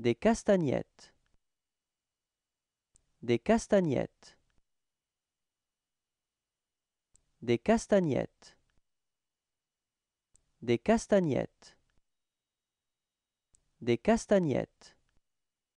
des castagnettes, des castagnettes, des castagnettes, des castagnettes, des castagnettes.